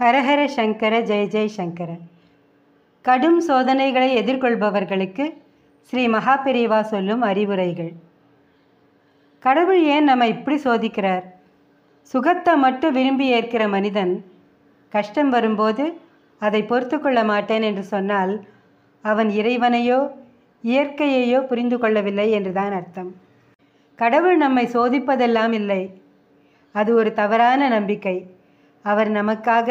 ஹரஹர சங்கர ஜெய ஜெய் சங்கர கடும் சோதனைகளை எதிர்கொள்பவர்களுக்கு ஸ்ரீ மகாபிரிவா சொல்லும் அறிவுரைகள் கடவுள் ஏன் நம்ம இப்படி சோதிக்கிறார் சுகத்தை மட்டும் விரும்பி ஏற்கிற மனிதன் கஷ்டம் வரும்போது அதை பொறுத்து கொள்ள மாட்டேன் என்று சொன்னால் அவன் இறைவனையோ இயற்கையையோ புரிந்து கொள்ளவில்லை என்றுதான் அர்த்தம் கடவுள் நம்மை சோதிப்பதெல்லாம் இல்லை அது ஒரு தவறான நம்பிக்கை அவர் நமக்காக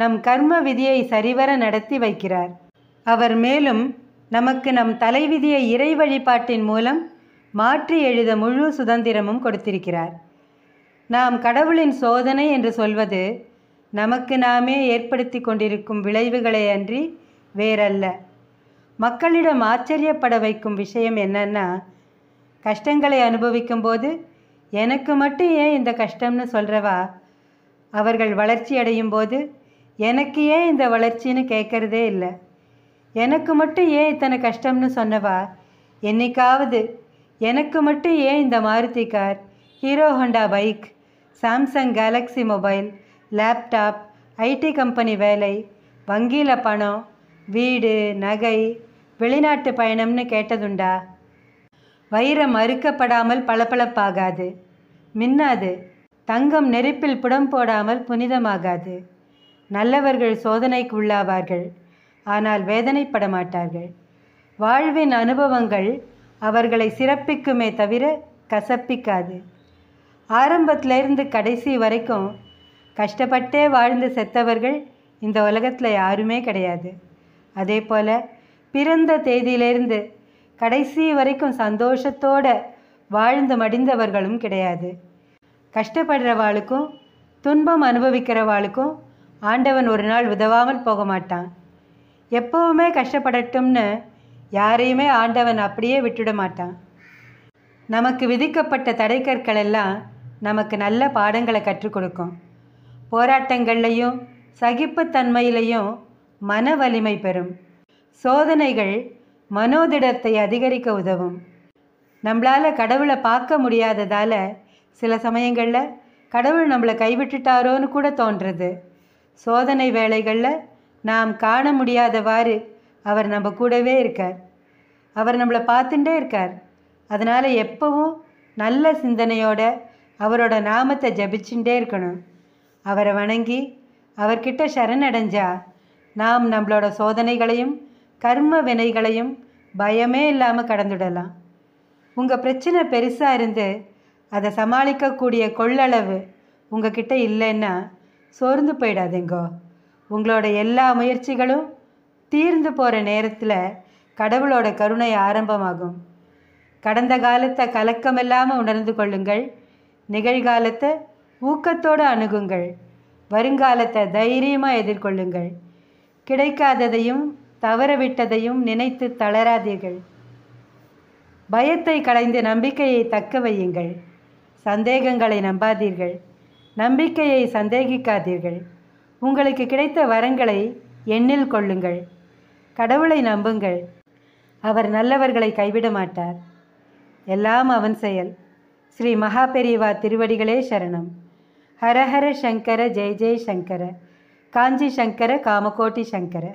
நம் கர்ம விதியை சரிவர நடத்தி வைக்கிறார் அவர் மேலும் நமக்கு நம் தலைவிதியை இறை வழிபாட்டின் மூலம் மாற்றி எழுத முழு சுதந்திரமும் கொடுத்திருக்கிறார் நாம் கடவுளின் சோதனை என்று சொல்வது நமக்கு நாமே ஏற்படுத்தி கொண்டிருக்கும் விளைவுகளை அன்றி வேறல்ல மக்களிடம் ஆச்சரியப்பட வைக்கும் விஷயம் என்னன்னா கஷ்டங்களை அனுபவிக்கும்போது எனக்கு மட்டும் ஏன் இந்த கஷ்டம்னு சொல்கிறவா அவர்கள் வளர்ச்சி அடையும் போது எனக்கு ஏன் இந்த வளர்ச்சின்னு கேட்கறதே இல்லை எனக்கு மட்டும் ஏன் இத்தனை கஷ்டம்னு சொன்னவா என்னைக்காவது எனக்கு மட்டும் ஏன் இந்த Maruti car Hero Honda bike Samsung Galaxy mobile laptop IT company வேலை வங்கியில் பணம் வீடு நகை வெளிநாட்டு பயணம்னு கேட்டதுண்டா வைரம் மறுக்கப்படாமல் பளபளப்பாகாது மின்னாது தங்கம் நெருப்பில் புடம் போடாமல் புனிதமாகாது நல்லவர்கள் சோதனைக்கு உள்ளாவார்கள் ஆனால் வேதனைப்பட மாட்டார்கள் வாழ்வின் அனுபவங்கள் அவர்களை சிறப்பிக்குமே தவிர கசப்பிக்காது ஆரம்பத்திலிருந்து கடைசி வரைக்கும் கஷ்டப்பட்டே வாழ்ந்து செத்தவர்கள் இந்த உலகத்தில் யாருமே கிடையாது அதே போல் பிறந்த தேதியிலிருந்து கடைசி வரைக்கும் சந்தோஷத்தோடு வாழ்ந்து மடிந்தவர்களும் கிடையாது கஷ்டப்படுறவாளுக்கும் துன்பம் அனுபவிக்கிறவாளுக்கும் ஆண்டவன் ஒரு நாள் உதவாமல் போக மாட்டான் எப்போவுமே கஷ்டப்படட்டும்னு யாரையுமே ஆண்டவன் அப்படியே விட்டுட மாட்டான் நமக்கு விதிக்கப்பட்ட தடைக்கற்கள் எல்லாம் நமக்கு நல்ல பாடங்களை கற்றுக் கொடுக்கும் போராட்டங்கள்லையும் சகிப்புத்தன்மையிலையும் மன வலிமை பெறும் சோதனைகள் மனோதிடத்தை அதிகரிக்க உதவும் நம்மளால் கடவுளை பார்க்க முடியாததால் சில சமயங்களில் கடவுள் நம்மளை கைவிட்டுட்டாரோன்னு கூட தோன்றது சோதனை வேலைகளில் நாம் காண முடியாதவாறு அவர் நம்ம கூடவே இருக்கார் அவர் நம்மளை பார்த்துட்டே இருக்கார் அதனால் எப்போவும் நல்ல சிந்தனையோட அவரோட நாமத்தை ஜபிச்சுட்டே இருக்கணும் அவரை வணங்கி அவர்கிட்ட சரணடைஞ்சா நாம் நம்மளோட சோதனைகளையும் கர்ம வினைகளையும் பயமே இல்லாமல் கடந்துடலாம் உங்கள் பிரச்சனை பெருசாக இருந்து அதை சமாளிக்கக்கூடிய கொள்ளளவு உங்ககிட்ட இல்லைன்னா சோர்ந்து போயிடாதேங்கோ உங்களோட எல்லா முயற்சிகளும் தீர்ந்து போகிற நேரத்தில் கடவுளோட கருணை ஆரம்பமாகும் கடந்த காலத்தை கலக்கம் இல்லாமல் உணர்ந்து கொள்ளுங்கள் நிகழ்காலத்தை ஊக்கத்தோடு அணுகுங்கள் வருங்காலத்தை தைரியமாக எதிர்கொள்ளுங்கள் கிடைக்காததையும் தவறவிட்டதையும் நினைத்து தளராதீர்கள் பயத்தை களைந்து நம்பிக்கையை தக்க வையுங்கள் சந்தேகங்களை நம்பாதீர்கள் நம்பிக்கையை சந்தேகிக்காதீர்கள் உங்களுக்கு கிடைத்த வரங்களை எண்ணில் கொள்ளுங்கள் கடவுளை நம்புங்கள் அவர் நல்லவர்களை கைவிட மாட்டார் எல்லாம் அவன் செயல் ஸ்ரீ மகாபெரிவா திருவடிகளே சரணம் ஹரஹர சங்கர ஜெய் ஜெய் சங்கர காஞ்சி சங்கர காமகோட்டி சங்கர